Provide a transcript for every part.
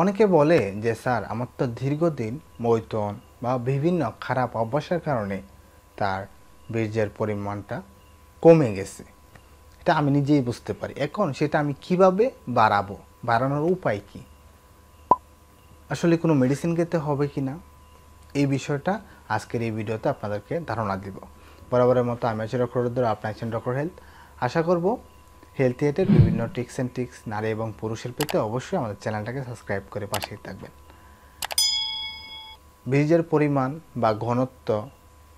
অনেকে বলে যে স্যার আমার তো দীর্ঘদিন মৈতন বা বিভিন্ন খারাপ অভ্যাসের কারণে তার বীর্যের পরিমাণটা কমে গেছে এটা আমি নিজেই বুঝতে পারি এখন সেটা আমি কিভাবে বাড়াবো বাড়ানোর উপায় কি আসলে কোনো মেডিসিন খেতে হবে কি না এই বিষয়টা আজকের এই ভিডিওতে আপনাদেরকে ধারণা দিব বরাবরের মতো আমি আছি ডক্টর আপনার আছেন ডক্টর হেলথ আশা করবো হেলথ থিয়েটের বিভিন্ন টিক্স অ্যান্ড টিক্স নারী এবং পুরুষের পেতে অবশ্যই আমাদের চ্যানেলটাকে সাবস্ক্রাইব করে পাশেই থাকবেন বীজের পরিমাণ বা ঘনত্ব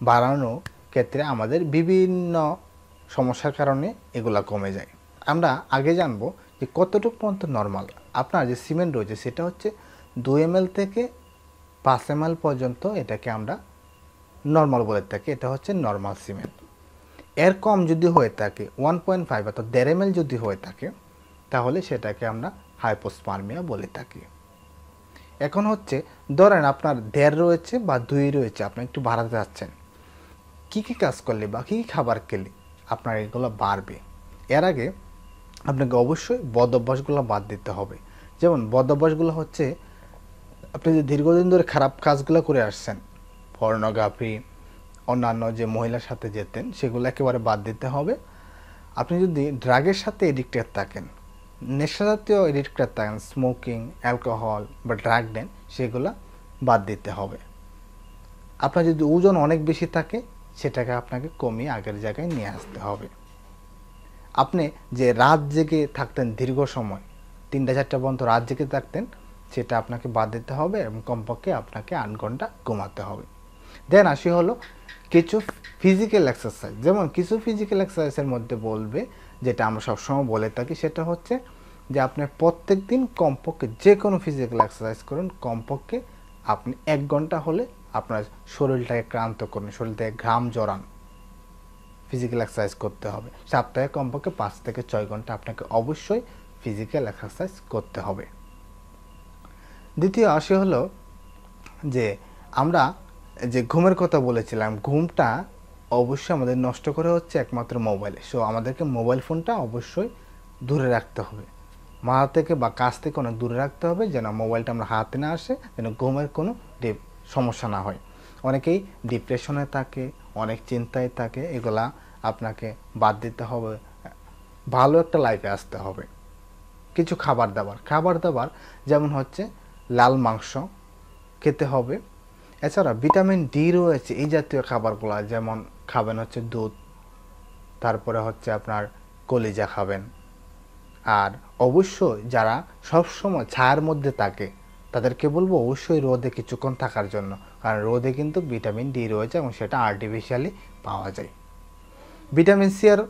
বাড়ানোর ক্ষেত্রে আমাদের বিভিন্ন সমস্যার কারণে এগুলো কমে যায় আমরা আগে জানবো যে কতটুকু পর্যন্ত নর্মাল আপনার যে সিমেন্ট রয়েছে সেটা হচ্ছে দু এম থেকে পাঁচ এম পর্যন্ত এটাকে আমরা নর্মাল বলে থাকি এটা হচ্ছে নর্মাল সিমেন্ট এর কম যদি হয়ে থাকে ওয়ান পয়েন্ট ফাইভ অর্থাৎ দেড় এম যদি হয়ে থাকে তাহলে সেটাকে আমরা হাইপোস্পার্মিয়া বলে থাকি এখন হচ্ছে ধরেন আপনার দেড় রয়েছে বা দুই রয়েছে আপনি একটু বাড়াতে যাচ্ছেন কী কী কাজ করলে বা কী কী খাবার খেলে আপনার এগুলো বাড়বে এর আগে আপনাকে অবশ্যই বদ অভ্যাসগুলো বাদ দিতে হবে যেমন বদ অভ্যাসগুলো হচ্ছে আপনি যে দীর্ঘদিন ধরে খারাপ কাজগুলো করে আসছেন পর্নোগ্রাফি অন্যান্য যে মহিলার সাথে যেতেন সেগুলো একেবারে বাদ দিতে হবে আপনি যদি ড্রাগের সাথে এডিক্টেড থাকেন নেশা জাতীয় এডিক্টেড থাকেন স্মোকিং অ্যালকোহল বা ড্রাগ নেন সেগুলো বাদ দিতে হবে আপনার যদি ওজন অনেক বেশি থাকে সেটাকে আপনাকে কমিয়ে আগের জায়গায় নিয়ে আসতে হবে আপনি যে রাত জেগে থাকতেন দীর্ঘ সময় তিনটা চারটা পর্যন্ত রাত জেগে থাকতেন সেটা আপনাকে বাদ দিতে হবে এবং কমপক্ষে আপনাকে আট ঘন্টা ঘুমাতে হবে দেন আসি হলো কিছু ফিজিক্যাল এক্সারসাইজ যেমন কিছু ফিজিক্যাল এক্সারসাইজের মধ্যে বলবে যেটা আমরা সবসময় বলে থাকি সেটা হচ্ছে যে আপনার প্রত্যেক দিন কমপক্ষে যে কোনো ফিজিক্যাল এক্সারসাইজ করুন কমপক্ষে আপনি এক ঘন্টা হলে আপনার শরীরটাকে ক্লান্ত করুন শরীর থেকে ঘাম জড়ান ফিজিক্যাল এক্সারসাইজ করতে হবে সপ্তাহে কমপক্ষে পাঁচ থেকে ছয় ঘন্টা আপনাকে অবশ্যই ফিজিক্যাল এক্সারসাইজ করতে হবে দ্বিতীয় আসে হলো যে আমরা যে ঘুমের কথা বলেছিলাম ঘুমটা অবশ্যই আমাদের নষ্ট করে হচ্ছে একমাত্র মোবাইলে সো আমাদেরকে মোবাইল ফোনটা অবশ্যই দূরে রাখতে হবে মা থেকে বা কাছ থেকে অনেক দূরে রাখতে হবে যেন মোবাইলটা আমরা হাতে না আসে যেন ঘুমের কোনো সমস্যা না হয় অনেকেই ডিপ্রেশনে থাকে অনেক চিন্তায় থাকে এগুলা আপনাকে বাদ দিতে হবে ভালো একটা লাইফে আসতে হবে কিছু খাবার দাবার খাবার দাবার যেমন হচ্ছে লাল মাংস খেতে হবে এছাড়া ভিটামিন ডি রয়েছে এই জাতীয় খাবারগুলো যেমন খাবেন হচ্ছে দুধ তারপরে হচ্ছে আপনার কলিজা খাবেন আর অবশ্যই যারা সবসময় ছায়ার মধ্যে থাকে তাদেরকে বলবো অবশ্যই রোদে কিছুক্ষণ থাকার জন্য কারণ রোদে কিন্তু ভিটামিন ডি রয়েছে এবং সেটা আর্টিফিশিয়ালি পাওয়া যায় ভিটামিন সি আর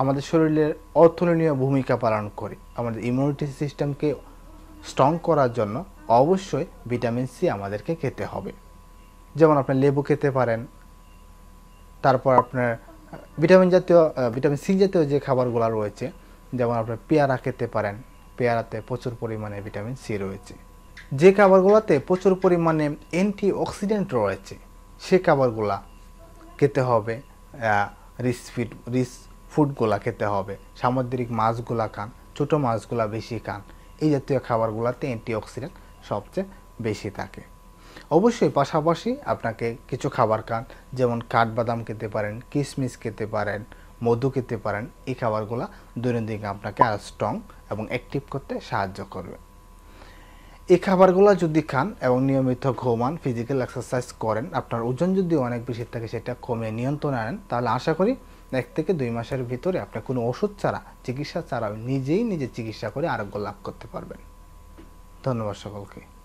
আমাদের শরীরের অতুলনীয় ভূমিকা পালন করে আমাদের ইমিউনিটি সিস্টেমকে স্ট্রং করার জন্য অবশ্যই ভিটামিন সি আমাদেরকে খেতে হবে যেমন আপনি লেবু খেতে পারেন তারপর আপনার ভিটামিন জাতীয় ভিটামিন সি জাতীয় যে খাবারগুলো রয়েছে যেমন আপনার পেয়ারা খেতে পারেন পেয়ারাতে প্রচুর পরিমাণে ভিটামিন সি রয়েছে যে খাবারগুলোতে প্রচুর পরিমাণে অ্যান্টিঅক্সিডেন্ট রয়েছে সে খাবারগুলা খেতে হবে রিচ ফিড রিচ ফুডগুলা খেতে হবে সামুদ্রিক মাছগুলা খান ছোটো মাছগুলা বেশি খান এই জাতীয় খাবারগুলোতে অ্যান্টিঅক্সিডেন্ট সবচেয়ে বেশি থাকে অবশ্যই পাশাপাশি আপনাকে কিছু খাবার খান যেমন কাঠবাদাম খেতে পারেন কিশমিশ খেতে পারেন মধু খেতে পারেন এই খাবারগুলো দৈনন্দিন আপনাকে আর স্ট্রং এবং অ্যাক্টিভ করতে সাহায্য করবে এই খাবারগুলো যদি খান এবং নিয়মিত ঘুমান ফিজিক্যাল এক্সারসাইজ করেন আপনার ওজন যদি অনেক বেশি থাকে সেটা কমে নিয়ন্ত্রণে আনেন তাহলে আশা করি এক থেকে দুই মাসের ভিতরে আপনি কোনো ওষুধ ছাড়া চিকিৎসা ছাড়া নিজেই নিজে চিকিৎসা করে আরোগ্য লাভ করতে পারবেন ধন্যবাদ সকলকে